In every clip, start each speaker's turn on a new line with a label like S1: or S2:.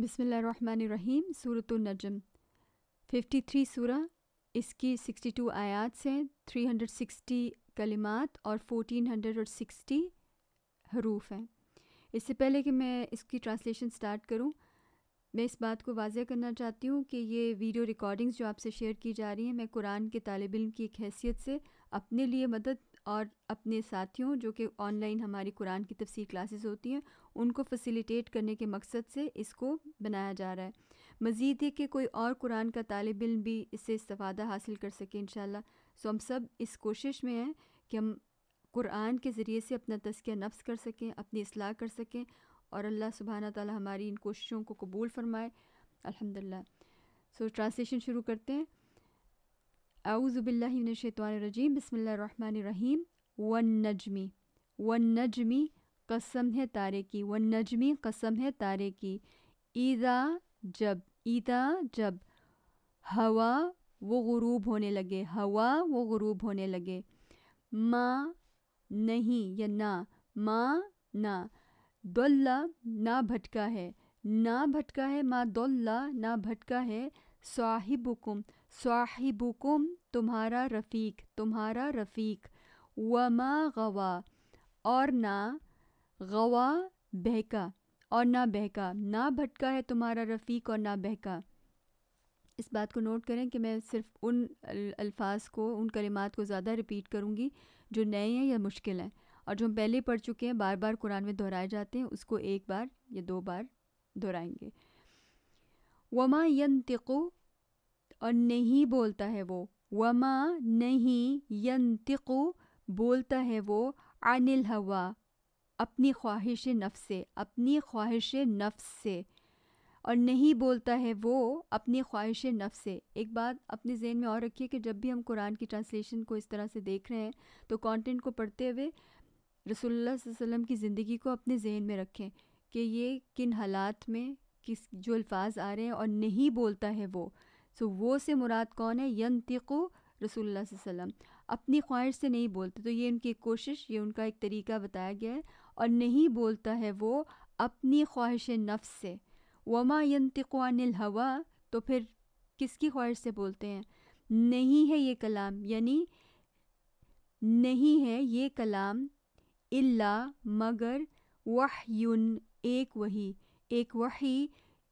S1: बिसमीम सूरतनजम 53 सूरह इसकी 62 आयात से 360 कलिमात और 1460 हरूफ हैं इससे पहले कि मैं इसकी ट्रांसलेशन स्टार्ट करूं मैं इस बात को वाजह करना चाहती हूं कि ये वीडियो रिकॉर्डिंग्स जो आपसे शेयर की जा रही हैं मैं कुरान के तालब इन की एक हैसियत से अपने लिए मदद और अपने साथियों जो कि ऑनलाइन हमारी कुरान की तफसीर क्लासेस होती हैं उनको फैसिलिटेट करने के मकसद से इसको बनाया जा रहा है मज़ीद है कि कोई और कुरान का तालब इम भी इससे इस्ता हासिल कर सके इन शो हम सब इस कोशिश में हैं कि हम कुरान के ज़रिए से अपना तस्किया नफ्स कर सकें अपनी असलाह कर सकें और अल्लाह सुबहाना ताली हमारी इन कोशिशों को कबूल फ़रमाए अलहमदिल्ला सो ट्रांसलेशन शुरू करते हैं अउज़बिल्लिनशैतरजीम बसमीम व नजमी कसम है तारे की नजमी कसम है तारे की ईदा जब ईदा जब हवा वो गुरूब होने लगे हवा वो गुरूब होने लगे माँ नहीं या ना माँ ना दोल्ला ना भटका है ना भटका है माँ दोल्ला ना भटका है साहिबुकुम साहिबुकुम तुम्हारा रफ़ीक तुम्हारा रफ़ीक वमा गवा और ना गवा बहका और ना बहका ना भटका है तुम्हारा रफ़ीक और ना बहका इस बात को नोट करें कि मैं सिर्फ उन अल्फाज को उन कलिमात को ज़्यादा रिपीट करूँगी जो नए हैं या मुश्किल हैं और जो हम पहले पढ़ चुके हैं बार बार कुरान में दोहराए जाते हैं उसको एक बार या दो बार दोहराएंगे वमा यंतिकु और नहीं बोलता है वो वमा नहीं यंतिकु बोलता है वो अनिल हवा अपनी ख्वाहिश नफ से अपनी ख्वाहिश नफ से और नहीं बोलता है वो अपनी ख्वाहिश नफ से एक बात अपने जहन में और रखिए कि जब भी हम कुरान की ट्रांसलेशन को इस तरह से देख रहे हैं तो कंटेंट को पढ़ते हुए रसोल्ला वसम की ज़िंदगी को अपने जहन में रखें कि ये किन हालात में किस जो अल्फाज आ रहे हैं और नहीं बोलता है वो सो वो से मुराद कौन है यंतिको रसूलुल्लाह वसल्लम अपनी ख्वाहिश से नहीं बोलते तो ये उनकी कोशिश ये उनका एक तरीका बताया गया है और नहीं बोलता है वो अपनी ख्वाहिश नफ्स से वमा यंतिकानिल हवा तो फिर किसकी ख्वाहिश से बोलते हैं नहीं है ये कलाम यानी नहीं है ये कलाम इल्ला मगर वाह एक वही एक वही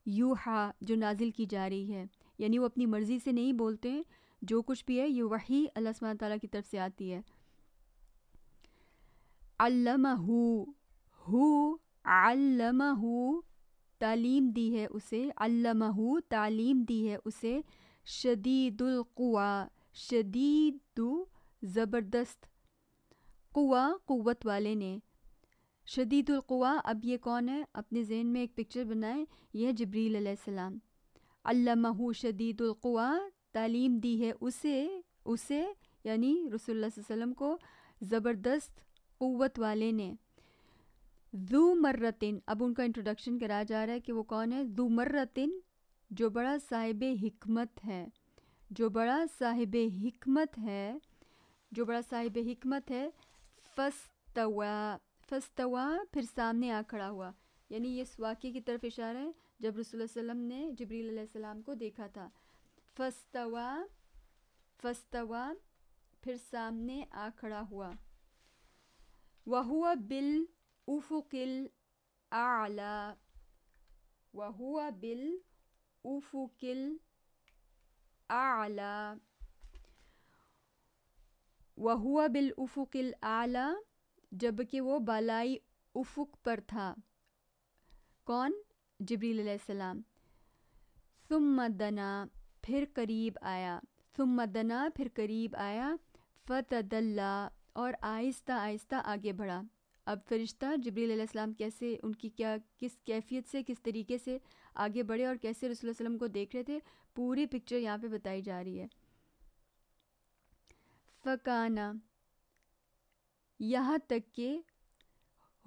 S1: यूहा जो नाजिल की जा रही है यानी वो अपनी मर्ज़ी से नहीं बोलते हैं जो कुछ भी है ये वही अल्लाह सुबहान की तरफ से आती है अल्लमहु हु तालीम दी है उसे अल्लमहु तालीम दी है उसे शदीदुल्कुआ शदीदु ज़बरदस्त कुआ कुत वाले ने शदीदुल्वा अब ये कौन है अपने जहन में एक पिक्चर बनाएं यह है जबरील सलाम अल्लाह तालीम दी है उसे उसे यानी रसोल्ला वसम को ज़बरदस्त क़वत वाले ने जू मर्रतिन अब उनका इंट्रोडक्शन कराया जा रहा है कि वो कौन है जू मर्रतिन जो बड़ा साहिब हमत है जो बड़ा साहिब हमत है जो बड़ा साहिब हमत है फस्तवा फस्तवा फिर सामने आ खड़ा हुआ यानी ये वाक्य की तरफ इशारा है जब रसोल्ला ने जबरी सलाम को देखा था फस्तवा फस्तवा फिर सामने आ खड़ा हुआ वहुआ बिल उफुकिल आला वहुआ बिल उफुकिल आला वहुआ बिल उफुकिल आला जबकि वो बालाई उफुक पर था कौन जबरीसम सुम फिर करीब आया सुम फिर करीब आया फ़तदल्ला और आहिस्ता आहिस्ता आगे बढ़ा अब फरिश्ता जबरीसम कैसे उनकी क्या किस कैफियत से किस तरीके से आगे बढ़े और कैसे रसोल वसलम को देख रहे थे पूरी पिक्चर यहाँ पे बताई जा रही है फ़काना यहाँ तक के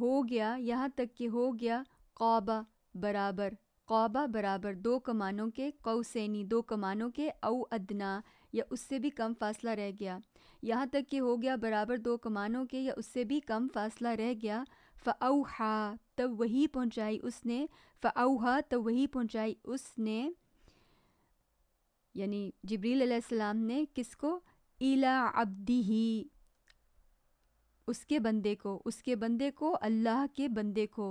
S1: हो गया यहाँ तक के हो गया कौबा बराबर कौबा बराबर दो कमानों के कौसैनी दो कमानों के औ अदना या उससे भी कम फासला रह गया यहाँ तक कि हो गया बराबर दो कमानों के या उससे भी कम फासला रह गया फ़ा तब वही पहुँचाई उसने फ़ाउहा तब वही पहुँचाई उसने यानी जबरील ने किसको इला अब्दी ही उसके बंदे को उसके बंदे को अल्लाह के बंदे को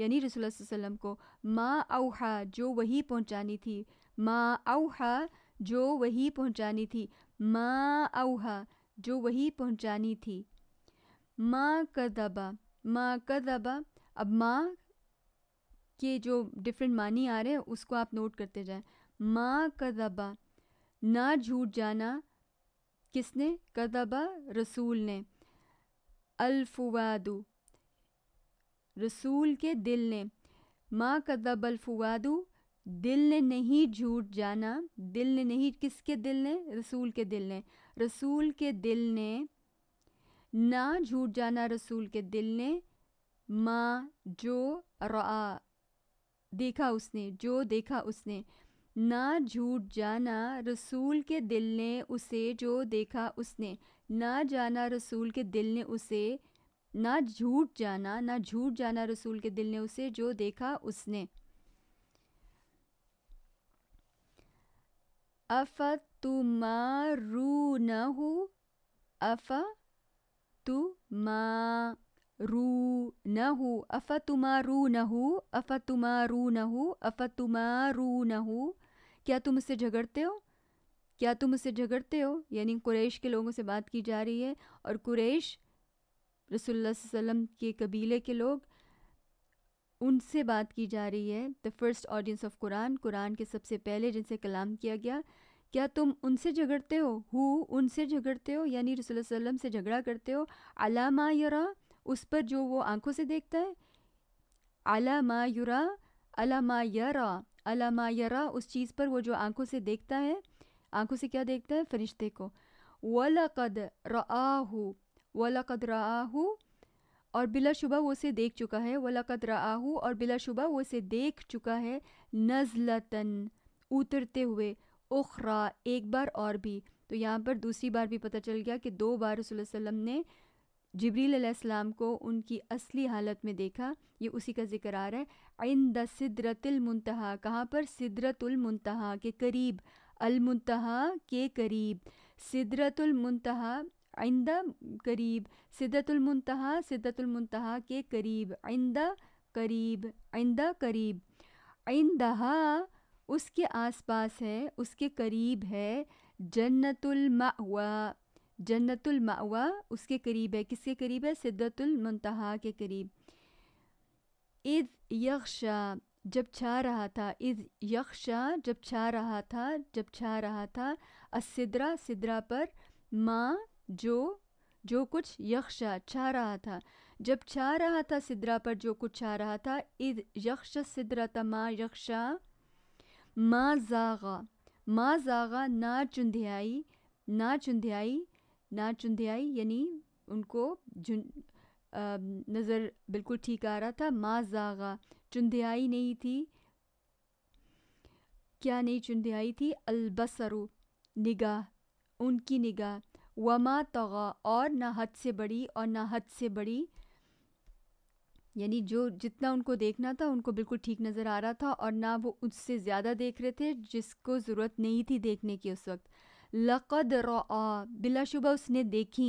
S1: यानी रसूल वसम को माँ अवहा जो वही पहुँचानी थी माँ अवहा जो वही पहुँचानी थी माँ अवहा जो वही पहुँचानी थी माँ कदबा माँ कदबा अब माँ के जो डिफरेंट मानी आ रहे हैं उसको आप नोट करते जाएं माँ कदबा ना झूठ जाना किसने कदबा रसूल ने अलफुवादु रसूल के दिल ने माँ कदब अलफुवादु दिल ने नहीं झूठ जाना दिल ने नहीं किसके दिल ने रसूल के दिल ने रसूल के दिल ने ना झूठ जाना रसूल के दिल ने माँ जो रहा देखा उसने जो देखा उसने ना झूठ जाना रसूल के दिल ने उसे जो देखा उसने ना जाना रसूल के दिल ने उसे ना झूठ जाना ना झूठ जाना रसूल के दिल ने उसे जो देखा उसने अफ हो अफ रू हो अफ हो अफ हो अफ हो क्या तुम उससे झगड़ते हो क्या तुम उससे झगड़ते हो यानी कुरैश के लोगों से बात की जा रही है और कुरैश रसुल्ला वसम के कबीले के लोग उनसे बात की जा रही है the first audience of Quran Quran के सबसे पहले जिनसे कलाम किया गया क्या तुम उनसे झगड़ते हो हु उनसे झगड़ते हो यानी रसोल्ला वसम से झगड़ा करते हो अला मा युरा उस पर जो वो आंखों से देखता है अला मा युरा अलामा यरा अलामा यरा उस चीज़ पर वो जो आंखों से देखता है आंखों से क्या देखता है फरिश्ते को वलकद राहू वलकद राहू और बिला शुबा वो उसे देख चुका है वलकद राहू और बिला शुबा वो उसे देख चुका है नज़लतन उतरते हुए उखरा एक बार और भी तो यहाँ पर दूसरी बार भी पता चल गया कि दो बार रसोल्लम ने जबरील को उनकी असली हालत में देखा ये उसी का जिक्र आ रहा है इंद सिदरतिल मुंतहा कहाँ पर सिदरतुल मुंतहा के करीब अल मुंतहा के करीब सिदरतुल मुंतहा इंद करीब सिदतुल मुंतहा सिदतुल मुंतहा के करीब इंद करीब इंद करीब इंदहा उसके आसपास है उसके करीब है जन्नतुल मावा जन्नतुल मावा उसके करीब है किसके करीब है सिदतुल मुंतहा के करीब इज़ यक्षा जब छा रहा था इज़ यक्षा जब छा रहा था जब छा रहा था असिद्रा सिद्रा पर माँ जो जो कुछ यक्षा छा रहा था जब छा रहा था सिद्रा पर जो कुछ छा रहा था इज यक्ष सिद्रा माँ यक्षा माँ जागा माँ जागा ना चुंध्याई ना चुंध्याई ना चुंध्याई यानी उनको नज़र बिल्कुल ठीक आ रहा था माँ जागा चुंधियाई नहीं थी क्या नहीं चुंधियाई थी अलबसरु निगाह उनकी निगाह वमा तगा और ना हद से बड़ी और ना हद से बड़ी यानी जो जितना उनको देखना था उनको बिल्कुल ठीक नज़र आ रहा था और ना वो उससे ज़्यादा देख रहे थे जिसको ज़रूरत नहीं थी देखने की उस वक्त लक़द रआ बिलाशुबा उसने देखी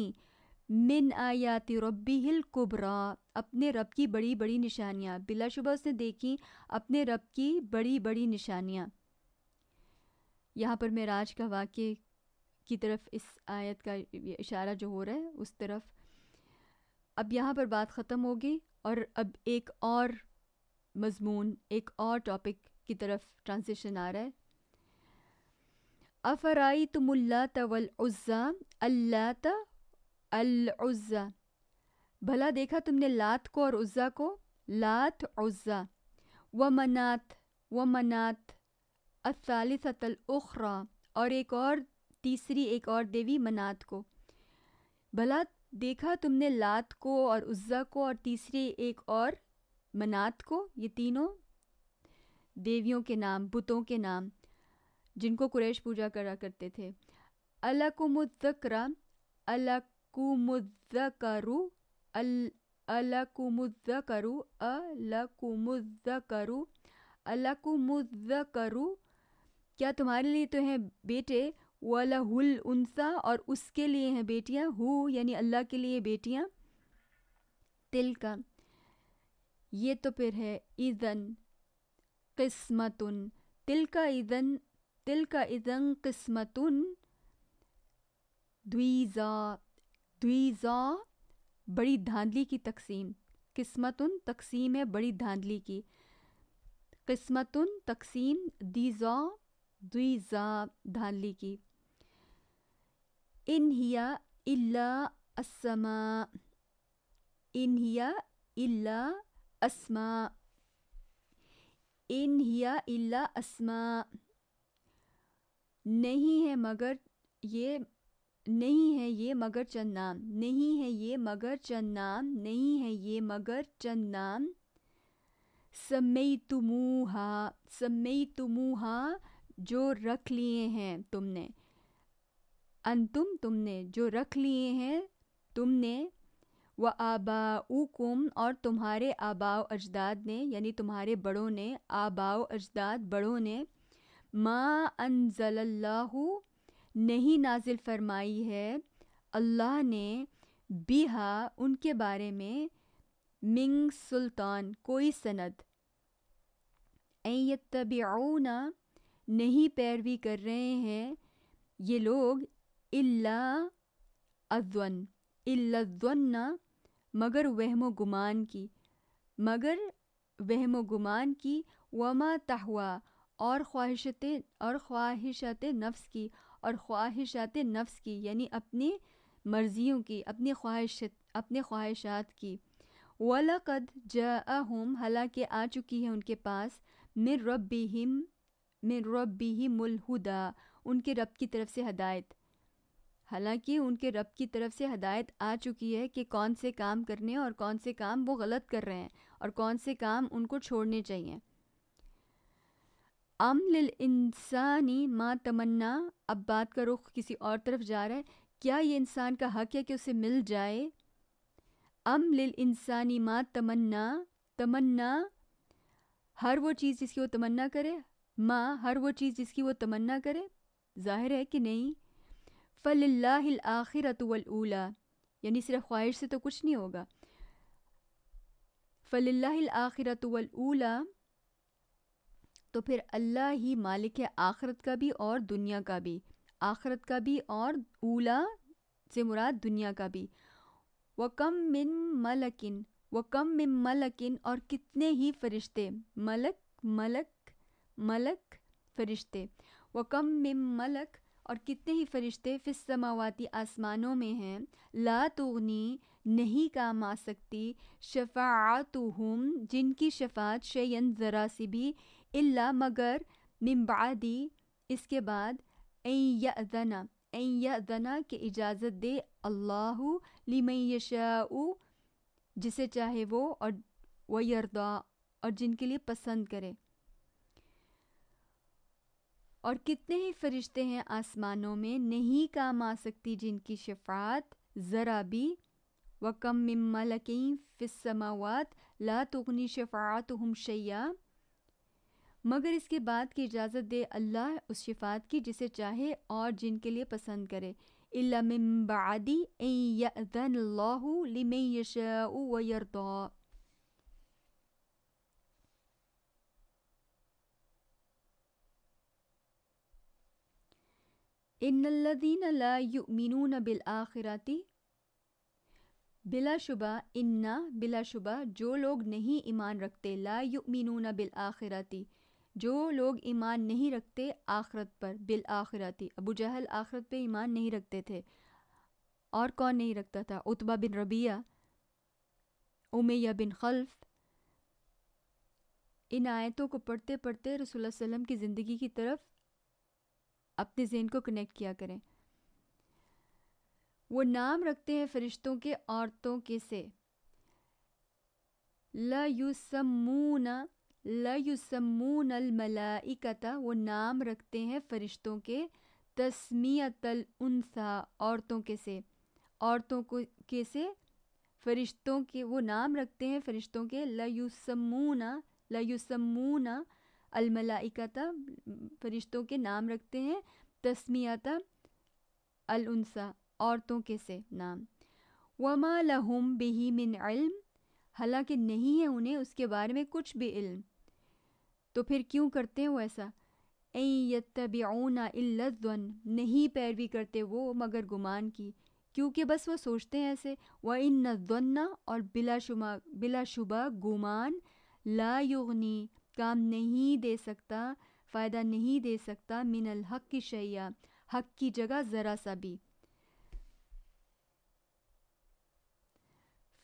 S1: मिन आयाति रब्बी हिल कुबरा अपने रब की बड़ी बड़ी निशानियाँ बिलाशुबा उसने देखी अपने रब की बड़ी बड़ी निशानियाँ यहाँ पर मेराज का वाक्य की तरफ इस आयत का इशारा जो हो रहा है उस तरफ अब यहाँ पर बात ख़त्म होगी और अब एक और मजमून एक और टॉपिक की तरफ ट्रांजिशन आ रहा है अफराई तुम्ला तवल उज़ा अल्लाह अलउज़्ज़ा भला देखा तुमने लात को और उज़्ज़ा को लात उज़्ज़ा व मनात व मनात असालिसतल उखरा और एक और तीसरी एक और देवी मनात को भला देखा तुमने लात को और उज़्ज़ा को और तीसरी एक और मनात को ये तीनों देवियों के नाम बुतों के नाम जिनको कुरैश पूजा करा करते थे अलकुमुज़करा अलक अलकुमुद्दकरु अल अलकुमुद्दकरु अलकुमुद्दकरु अलकुमुद्दकरु क्या तुम्हारे लिए तो हैं बेटे वलहुल उनसा और उसके लिए हैं बेटियां हु यानी अल्लाह के लिए बेटियां तिल का ये तो फिर है ईदन किस्मतुन तिल का ईदन तिल का ईदन किस्मतुन द्विजा द्वीज़ा बड़ी धांधली की तकसीम किस्मत तकसीम है बड़ी धांधली की किस्मत तकसीम दीज़ा द्वीज़ा धांधली की इन हिया इल्ला असमा इन हिया इल्ला असमा इन हिया इल्ला असमा नहीं है मगर ये नहीं है ये मगर चंद नाम नहीं है ये मगर चंद नाम नहीं है ये मगर चंद नाम समय तुमूहा समय तुमूहा जो रख लिए हैं तुमने अंतुम तुमने जो रख लिए हैं तुमने व आबाऊकुम और तुम्हारे आबाओ अजदाद ने यानी तुम्हारे बड़ों ने आबाओ अजदाद बड़ों ने माँ अनजल्लाहू नहीं नाजिल फरमाई है अल्लाह ने बिहा उनके बारे में मिंग सुल्तान कोई सनद ऐतबियाना नहीं पैरवी कर रहे हैं ये लोग इल्ला अज्वन इल्लद्वन्ना मगर वहम गुमान की मगर वहम गुमान की वमा तहवा और ख्वाहिशत और ख्वाहिशत नफ्स की और ख्वाहिशात नफ्स की यानी अपनी मर्ज़ियों की अपनी ख्वाहिश अपने ख्वाहिशात की वलकद अहम हालाँकि आ चुकी है उनके पास मिर रबीम मिर रबिहिमुल हुदा उनके रब की तरफ से हदायत हालांकि उनके रब की तरफ से हदायत आ चुकी है कि कौन से काम करने और कौन से काम वो गलत कर रहे हैं और कौन से काम उनको छोड़ने चाहिए अमल इंसानी माँ तमन्ना अब बात का रुख किसी और तरफ जा रहा है क्या ये इंसान का हक है कि उसे मिल जाए अम लिल इंसानी माँ तमन्ना तमन्ना हर वो चीज़ जिसकी वो तमन्ना करे माँ हर वो चीज़ जिसकी वो तमन्ना करे जाहिर है कि नहीं फ़ल आखिर वलूला यानी सिर्फ ख्वाहिश से तो कुछ नहीं होगा फ़ल आखिर वलूला तो फिर अल्लाह ही मालिक है आखरत का भी और दुनिया का भी आखरत का भी और ऊला से मुराद दुनिया का भी व कम मिन मलकिन व कम मिन मलकिन और कितने ही फरिश्ते मलक मलक मलक फरिश्ते व कम मिन मलक और कितने ही फरिश्ते फिर समावाती आसमानों में हैं ला तोनी नहीं काम आ सकती शफात हम जिनकी शफात शयन ज़रा सी भी इल्ला मगर निम्बादी इसके बाद ऐना एना के इजाज़त दे अल्लाह लिमयशाऊ जिसे चाहे वो और वरदा और जिनके लिए पसंद करे और कितने ही फरिश्ते हैं आसमानों में नहीं काम आ सकती जिनकी शफात ज़रा भी वकम मलकीम फ़िसमावत ला तुगनी शफात हम शैया मगर इसके बाद की इजाज़त दे अल्लाह उस शिफात की जिसे चाहे और जिनके लिए पसंद करे बिल आखिरती बिलाशुबा इन्ना बिलाशुबा जो लोग नहीं ईमान रखते ला युमिनून बिल आखिरती जो लोग ईमान नहीं रखते आखरत पर बिल आखराती अबू जहल आखरत पे ईमान नहीं रखते थे और कौन नहीं रखता था उतबा बिन रबिया उमैया बिन खल्फ इन आयतों को पढ़ते पढ़ते रसोल वसम की ज़िंदगी की तरफ अपने जहन को कनेक्ट किया करें वो नाम रखते हैं फरिश्तों के औरतों के से ल यूसमूना लयुसमून अलमलाइकता वो नाम रखते हैं फरिश्तों के तस्मियतल उनसा औरतों के से औरतों को के से फरिश्तों के वो नाम रखते हैं फरिश्तों के लयुसमूना लयुसमूना अलमलाइकता फरिश्तों के नाम रखते हैं तस्मियता अलउनसा औरतों के से नाम वमा लहुम बिही मिन इल्म हालांकि नहीं है उन्हें उसके बारे में कुछ भी इल्म तो फिर क्यों करते हैं वो ऐसा यत्तबिऊना इल्लद्वन नहीं पैरवी करते वो मगर गुमान की क्योंकि बस वो सोचते हैं ऐसे व इन नद्वन्ना और बिलाशुमा बिलाशुबा गुमान ला युगनी काम नहीं दे सकता फ़ायदा नहीं दे सकता मिनल हक की शैया हक की जगह ज़रा सा भी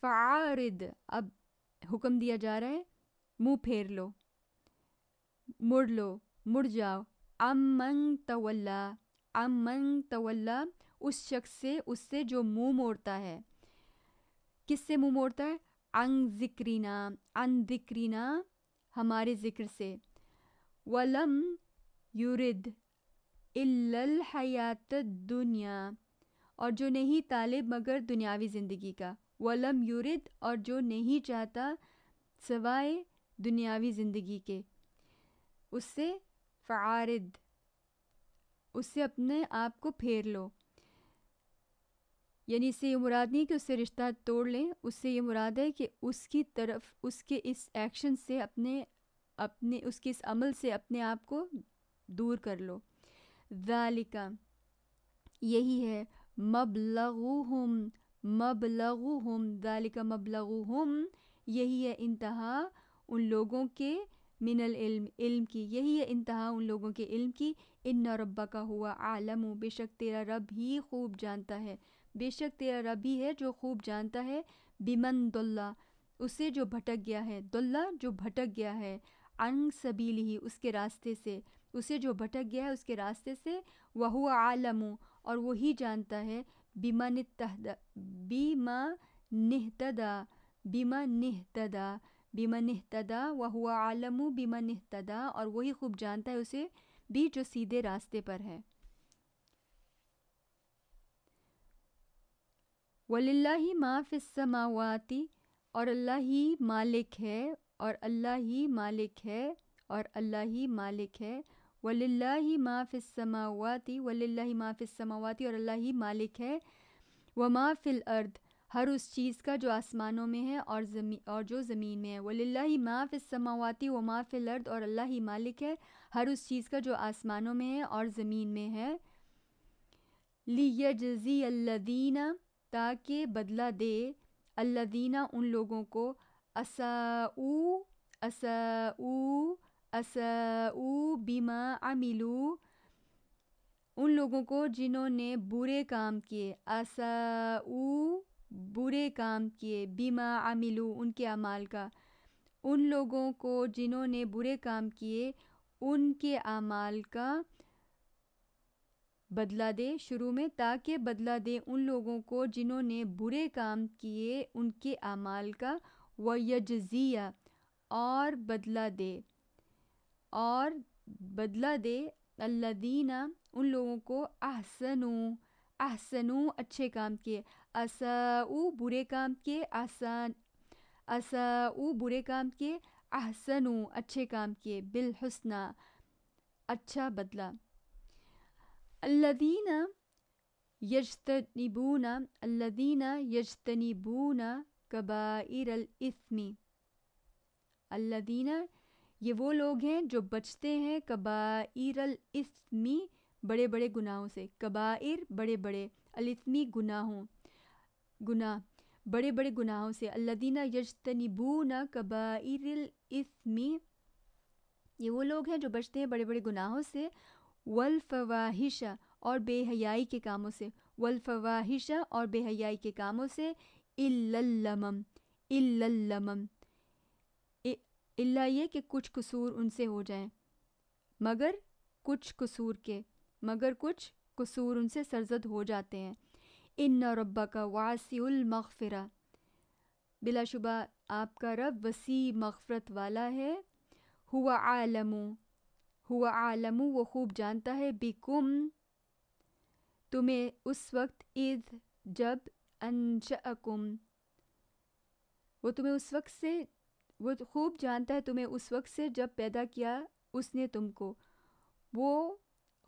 S1: फ़ारद अब हुक्म दिया जा रहा है मुंह फेर लो मुड़ लो मुड़ जाओ अमन तवल्ला अमन तवल्ला उस शख्स से उससे जो मुंह मोड़ता है किससे मुंह मोड़ता है अंग जिक्रीना अन जिक्रीना हमारे जिक्र से वलम यूरिद इल्ल हयात दुनिया और जो नहीं तालिब मगर दुनियावी ज़िंदगी का वलम यूरिद और जो नहीं चाहता सवाए दुनियावी ज़िंदगी के उससे फ़ारद उससे अपने आप को फेर लो यानी इससे ये मुराद नहीं कि उससे रिश्ता तोड़ लें उससे ये मुराद है कि उसकी तरफ उसके इस एक्शन से अपने अपने उसके इस अमल से अपने आप को दूर कर लो जालिका यही है मबलगूहम मबलगूहम जालिका हम यही है इंतहा उन लोगों के मिनल इल्म इल्म की यही है इंतहा उन लोगों के इल्म की इन रब्बा का हुआ आलम बेशक तेरा रब ही खूब जानता है बेशक तेरा रब ही है जो खूब जानता है बिमन दुल्ला उसे जो भटक गया है दुल्ला जो भटक गया है अंग सबील ही उसके रास्ते से उसे जो भटक गया है उसके रास्ते से वह हुआ आलम और वही जानता है बीमा नितहदा बीमा निहतदा बीमा निहतदा बिमन तदा व हुआ आलम बिमन तदा और वही खूब जानता है उसे भी जो सीधे रास्ते पर है वल्ला ही माफ़िसमावाती और अल्लाह ही मालिक है और अल्लाह ही मालिक है और अल्लाह ही मालिक है वल्ला ही माफ़िसमावाती वल्ला ही माफ़िसमावाती और अल्लाह ही मालिक है व माफ़िल अर्द हर उस चीज़ का जो आसमानों में है और जमी और जो ज़मीन में है वल्ला ही माफ़ समावती व माफ़ लर्द और अल्लाह ही मालिक है हर उस चीज़ का जो आसमानों में है और ज़मीन में है जजी अल्लादीना ताकि बदला दे अल्लादीना उन लोगों को असाऊ असाऊ असाऊ बीमा अमिलू उन लोगों को जिन्होंने बुरे काम किए असाऊ बुरे काम किए बीमा आमिलू उनके अमाल का उन लोगों को जिन्होंने बुरे काम किए उनके अमाल का बदला दे शुरू में ताकि बदला दे उन लोगों को जिन्होंने बुरे काम किए उनके अमाल का व यजिया और बदला दे और बदला दे अल्लादीना उन लोगों को अहसनु अहसनु अच्छे काम किए ऊ बुरे काम के आसान ऊ बुरे काम किए ऊ अच्छे काम के बिल हुसना अच्छा बदला अल्लादीना यजतनिबून अल्लादीना यजतनिबून कबाइर इस्मी अल्लादीना ये वो लोग हैं जो बचते हैं कबाइर इस्मी बड़े बड़े गुनाहों से कबाइर बड़े बड़े अलिस्मी गुनाहों गुना बड़े बड़े गुनाहों से अल्लादीना यजतनीबू न कबाइरमी ये वो लोग हैं जो बचते हैं बड़े बड़े गुनाहों से वलफवाहिशा और बेहयाई के कामों से वलफवाहिशा और बेहयाई के कामों से इल्लमम इल्लमम इल्ला ये कि कुछ कसूर उनसे हो जाएं मगर कुछ कसूर के मगर कुछ कसूर उनसे सरजद हो जाते हैं इन रब्बक वासिउल मगफ़िरा बिलाशुबा आपका रब वसी मगफ़रत वाला है हुआ आलमू हुआ आलमू वो खूब जानता है बिकुम तुम्हें उस वक्त ईद जब अनशकुम वो तुम्हें उस वक्त से वो खूब जानता है तुम्हें उस वक्त से जब पैदा किया उसने तुमको वो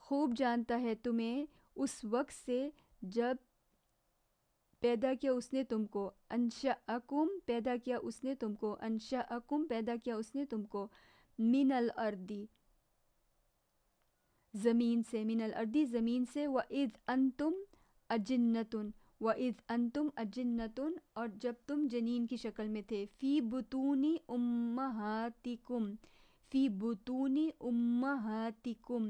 S1: खूब जानता है तुम्हें उस वक्त से जब पैदा किया उसने तुमको अनशा अकुम पैदा किया उसने तुमको अनशा अकुम पैदा किया उसने तुमको मिनल अर्दी ज़मीन से मिनल अर्दी ज़मीन से व इद अन तुम अजन्नतुन व इद अन तुम अजन्नतुन और जब तुम जनीन की शक्ल में थे फ़ी बुतूनी उम्महातिकुम फ़ी बुतूनी कुम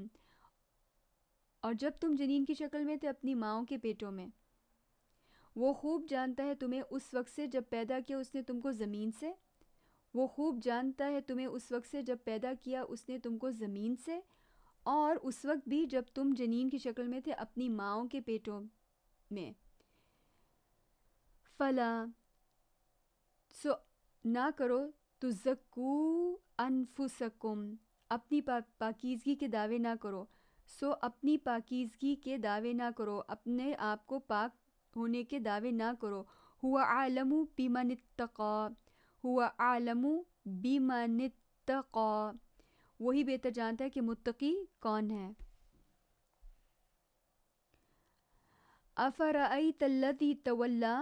S1: और जब तुम जनीन की शक्ल में थे अपनी माओ के पेटों में वो खूब जानता है तुम्हें उस वक्त से जब पैदा किया उसने तुमको ज़मीन से वो खूब जानता है तुम्हें उस वक्त से जब पैदा किया उसने तुमको ज़मीन से और उस वक्त भी जब तुम जनीन की शक्ल में थे अपनी माओ के पेटों में फला सो ना करो तो तुजक्ू अनफुसकुम अपनी पा, पाकिजगी के दावे ना करो सो अपनी पाकिजगी के दावे ना करो अपने आप को पाक होने के दावे ना करो हुआ आलमु बीमा तक़ा हुआ आलमु बीमा तक़ा वही बेहतर जानता है कि मुतकी कौन है आई तल्लती तवल्ला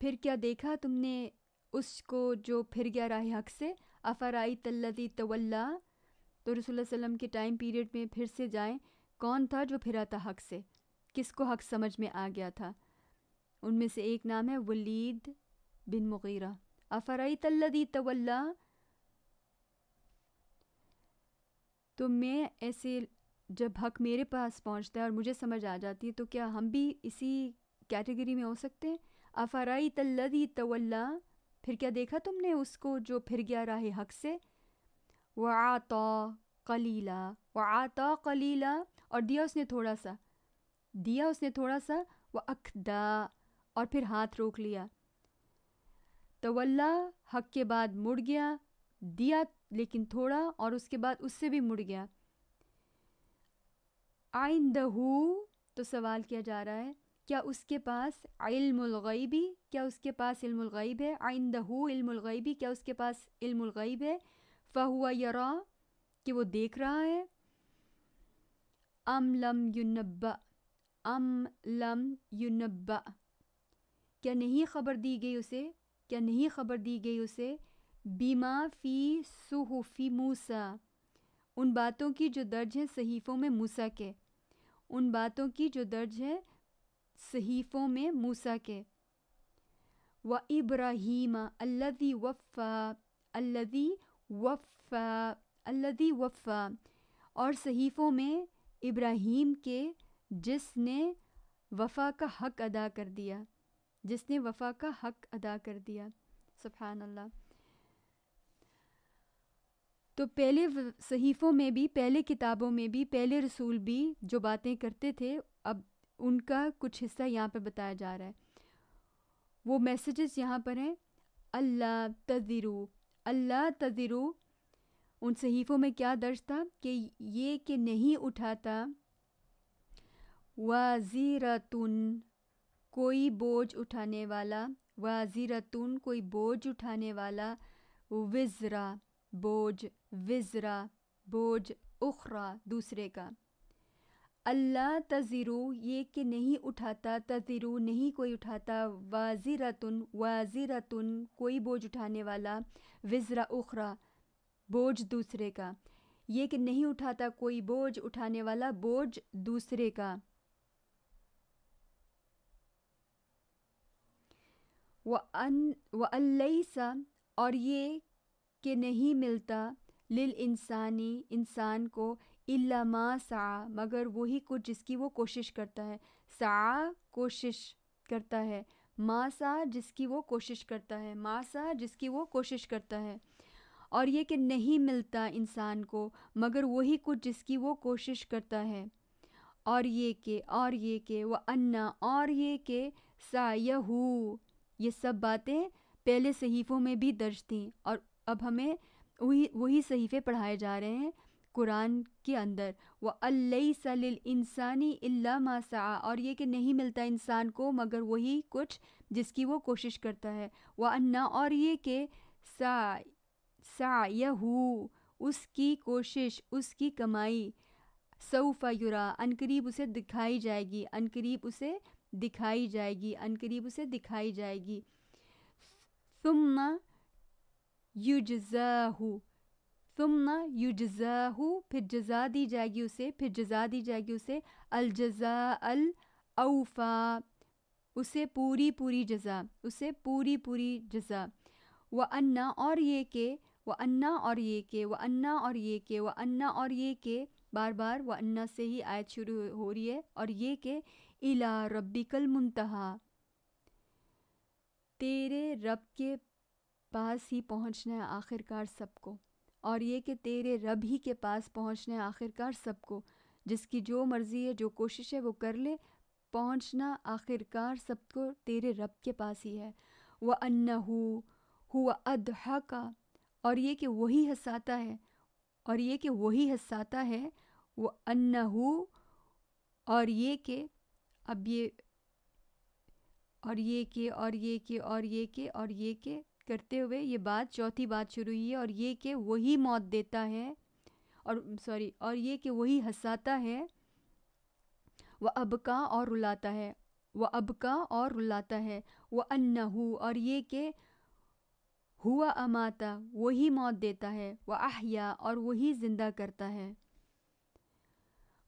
S1: फिर क्या देखा तुमने उसको जो फिर गया राह हक से आई तल्लती तवल्ला तो रसोल्ला वसम के टाइम पीरियड में फिर से जाएं कौन था जो फिरा था हक से किसको हक समझ में आ गया था उनमें से एक नाम है वलीद बिन मुगीरा अफरई तल्लदी तवल्ला तो मैं ऐसे जब हक मेरे पास पहुंचता है और मुझे समझ आ जाती है तो क्या हम भी इसी कैटेगरी में हो सकते हैं अफरई तल्लदी तवल्ला फिर क्या देखा तुमने उसको जो फिर गया राह हक से व आता कलीला व आता कलीला और दिया उसने थोड़ा सा दिया उसने थोड़ा सा वह अखदा और फिर हाथ रोक लिया वल्ला हक के बाद मुड़ गया दिया लेकिन थोड़ा और उसके बाद उससे भी मुड़ गया आइन दहू तो सवाल किया जा रहा है क्या उसके पास इल्मगैबी क्या उसके पास इल्मगैब है आइन दहू इल्मगैबी क्या उसके पास इल्मगैब है फ़हुआ यरा कि वो देख रहा है अम लम युनब्बा अम लम युनब्बा क्या नहीं खबर दी गई उसे क्या नहीं खबर दी गई उसे बीमा फ़ी सुहूफ़ी मूसा उन बातों की जो दर्ज है सहीफ़ों में मूसा के उन बातों की जो दर्ज है सहीफ़ों में मूसा के व इब्राहीम अल्लदी वफ़ा अल्लदी वफ़ा अल्लदी वफ़ा और सहीफ़ों में इब्राहीम के जिसने वफ़ा का हक़ अदा कर दिया जिसने वफ़ा का हक़ अदा कर दिया सुबहानल्ला तो पहले सहीफ़ों में भी पहले किताबों में भी पहले रसूल भी जो बातें करते थे अब उनका कुछ हिस्सा यहाँ पर बताया जा रहा है वो मैसेजेस यहाँ पर हैं अल्लाह तज़िरू अल्लाह तज़िरू उन सहीफ़ों में क्या दर्ज था कि ये कि नहीं उठाता वजीरतुन कोई बोझ उठाने वाला वजीरतुन कोई बोझ उठाने वाला विजरा बोझ विजरा बोझ उखरा दूसरे का अल्लाह तज़िरु ये कि नहीं उठाता तज़िरु नहीं कोई उठाता वजीरतुन वजीरतुन कोई बोझ उठाने वाला विजरा उखरा बोझ दूसरे का ये कि नहीं उठाता कोई बोझ उठाने वाला बोझ दूसरे का व अन व और ये कि नहीं मिलता लिल इंसानी इंसान को इलामा सा मगर वही कुछ जिसकी वो कोशिश करता है सा कोशिश करता है मा सा जिसकी वो कोशिश करता है मा सा जिसकी वो कोशिश करता है और ये कि नहीं मिलता इंसान को मगर वही कुछ जिसकी वो कोशिश करता है और ये के और ये के वह अन्ना और ये के सा यहू ये सब बातें पहले सहीफ़ों में भी दर्ज थीं और अब हमें वही वही सहीफ़े पढ़ाए जा रहे हैं कुरान के अंदर व अल्लई इंसानी इल्ला मासा और ये कि नहीं मिलता इंसान को मगर वही कुछ जिसकी वो कोशिश करता है व अन्ना और ये कि सा सा यहू उसकी कोशिश उसकी कमाई सऊफ़ा युरा अनकरीब उसे दिखाई जाएगी अनकरीब उसे दिखाई जाएगी अनकरीब उसे दिखाई जाएगी सुमना युजजाहू सुमना युजजाहू फिर जजा दी जाएगी उसे फिर जजा दी जाएगी उसे अलज़ा अल अउफा उसे पूरी पूरी जजा उसे पूरी पूरी जजा व अन्ना और ये के व अन्ना और ये के व अन्ना और ये के व अन्ना और ये के बार बार व अन्ना से ही आयत शुरू हो रही है और ये के इला रब्बिकल मुंतहा तेरे रब के पास ही पहुंचना है आखिरकार सबको और ये कि तेरे रब ही के पास पहुंचना है आखिरकार सबको जिसकी जो मर्ज़ी है जो कोशिश है वो कर ले पहुंचना आखिरकार सबको तेरे रब के पास ही है वह अन्ना हु हुआ अदहा का और ये कि वही हंसाता है और ये कि वही हंसाता है वह अन्ना हु और ये कि अब ये और ये के और ये के और ये के और ये के करते हुए ये बात चौथी बात शुरू हुई है और ये के वही मौत देता है और सॉरी और ये कि वही हंसाता है वह अब का और रुलाता है वह अब का और रुलाता है वह हु और ये के हुआ अमाता वही मौत देता है वह आहया और वही जिंदा करता है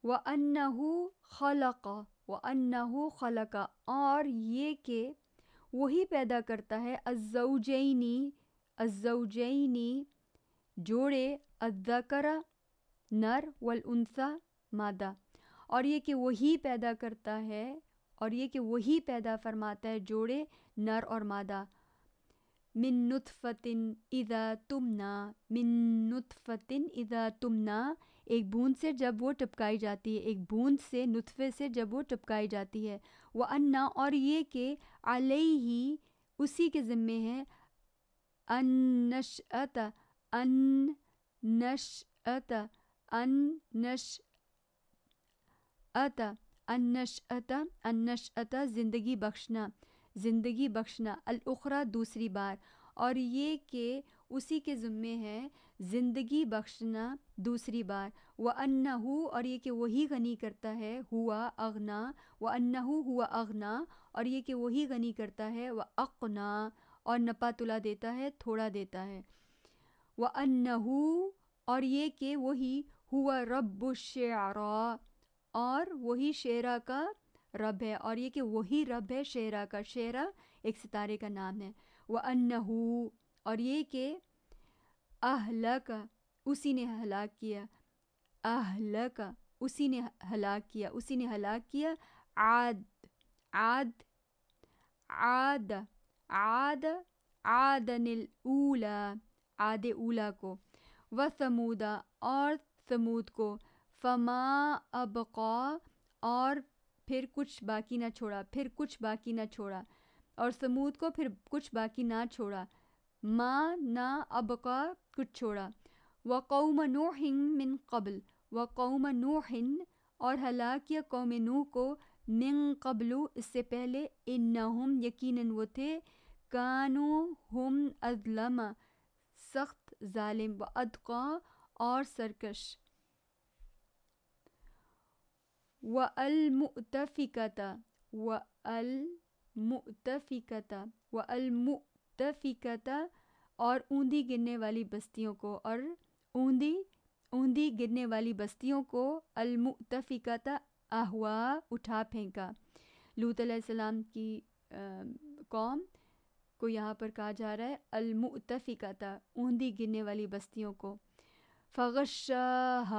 S1: वह अन्नहू खलक़ व अन्ना खल का और ये के वही पैदा करता है अज़ौजैनी अज़ौजैनी जोड़े अद्दाकरा नर वल उनसा मादा और ये कि वही पैदा करता है और ये कि वही पैदा फरमाता है जोड़े नर और मादा मिन नुतफ़तिन इदा तुमना मिन नुतफ़तिन इदा तुमना एक बूंद से जब वो टपकाई जाती है एक बूंद से नुतफ़े से जब वो टपकाई जाती है वह अन्ना और ये कि अलई ही उसी के ज़िम्मे हैं अन नश अत अन अत अन नश अत अन नश अत ज़िंदगी बख्शना ज़िंदगी बख्शना अलखरा दूसरी बार और ये कि उसी के ज़िम्मे हैं ज़िंदगी बख्शना दूसरी बार व अन्ना हु और ये कि वही गनी करता है हुआ अगना व अन्ना हुआ अगना और ये कि वही गनी करता है व अकना और नपा तुला देता है थोड़ा देता है व अन्ना और ये कि वही हुआ रब्बुशारा और वही शेरा का रब है और ये कि वही रब है शेरा का शेरा एक सितारे का नाम है वह अनहू और ये कि अहलक उसी ने हलाक किया अहलक उसी ने हलाक किया उसी ने हलाक किया आद आद आद आद आद निल ऊला आद ऊला को व समूदा और समूद को फमा अबका और फिर कुछ बाकी ना छोड़ा फिर कुछ बाकी ना छोड़ा और समूद को फिर कुछ बाकी ना छोड़ा माँ ना अबका कुछ छोड़ा व कौम नोहिन मिन कबल व कौम नोहिन और हलाक या कौम नूह को मिन कबलू इससे पहले इन हम यकीन वो थे कानो हम अजलमा सख्त ालिम व अदका और सरकश वलमुतफ़िकता व वलमुतफ़िकता और ऊंधी गिरने वाली बस्तियों को और ऊंधी ऊंधी गिरने वाली बस्तियों को अलमुतफ़िकता अहवा उठा फेंका लूत सलाम की आ, कौम को यहाँ पर कहा जा रहा है अलमुतफ़िकता ऊंधी गिरने वाली बस्तियों को फ़गशाह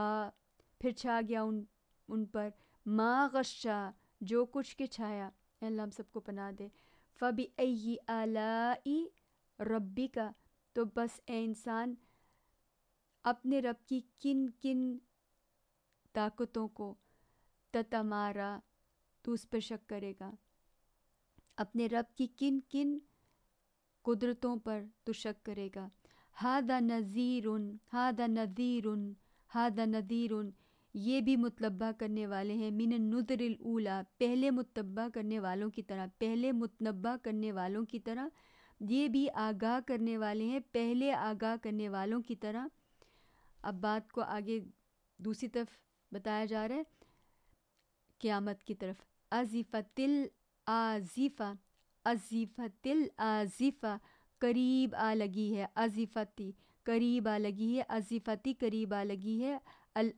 S1: फिर छा गया उन उन पर माँ गशा जो कुछ के छाया अल्लाह हम सबको पना दे फ़बी अई आलाई रब्बी का तो बस ए इंसान अपने रब की किन किन ताकतों को ततमारा तो उस पर शक करेगा अपने रब की किन किन कुदरतों पर तो शक करेगा हाद नज़ीर हाद नज़ीर हाद नज़ीर ये भी मुतबा करने वाले हैं मिन नुदरिल पहले मुतबा करने वालों की तरह पहले मुतनबा करने वालों की तरह ये भी आगाह करने वाले हैं पहले आगाह करने वालों की तरह अब बात को आगे दूसरी तरफ बताया जा रहा है क़्यामत की तरफ अजीफ़तिल आजीफ़ा अजीफ़तिल आजीफ़ा करीब आ लगी है अजीफ़ती करीब आ लगी है अजीफ़ती करीब आ लगी है अल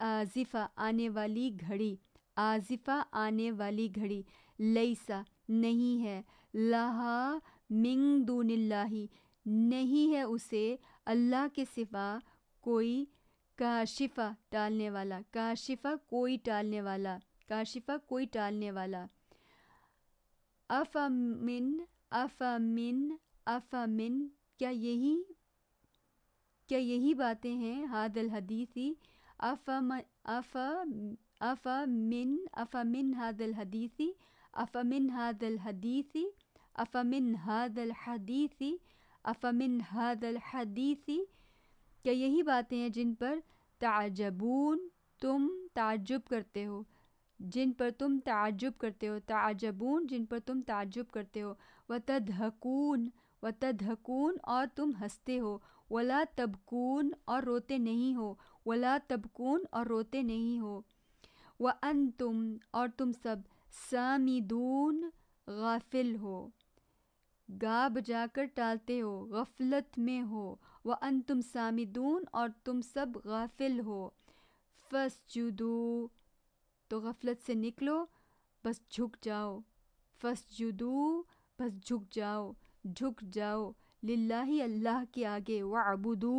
S1: आने वाली घड़ी आजिफ़ा आने वाली घड़ी लईसा नहीं है लहा मिंग दूनिल्लाही नहीं है उसे अल्लाह के सिवा कोई काशिफ़ा टालने वाला काशिफ़ा कोई टालने वाला काशिफ़ा कोई टालने वाला अफमिन अफमिन अफमिन क्या यही क्या यही बातें हैं हादल हदीसी अफम अफ अफमिन हादल हदीसी अफमिन हादल हदीसी अफमिन हादल हदीसी अफमिन हादल हदीसी क्या यही बातें हैं जिन पर ताजबून तुम ताजुब करते हो जिन पर तुम ताजुब करते हो ताजबून जिन पर तुम ताजुब करते हो व तदकून व तदकून और तुम हंसते हो वला तबकून और रोते नहीं हो वला तबकून और रोते नहीं हो व अन तुम और तुम सब सामिदून गाफिल हो गा कर टालते हो गफलत में हो व अन तुम सामिदून और तुम सब गाफिल हो फस जुदू तो गफलत से निकलो बस झुक जाओ फस जुदू बस झुक जाओ झुक जाओ लिल्लाही अल्लाह के आगे व अबुदू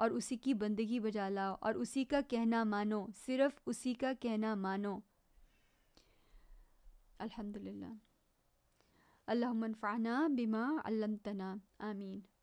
S1: और उसी की बंदगी बजा लाओ और उसी का कहना मानो सिर्फ उसी का कहना मानो अल्हम्दुलिल्लाह अल्लाहुम्मा मनफ़ाना बिमा अल्लमतना तना आमीन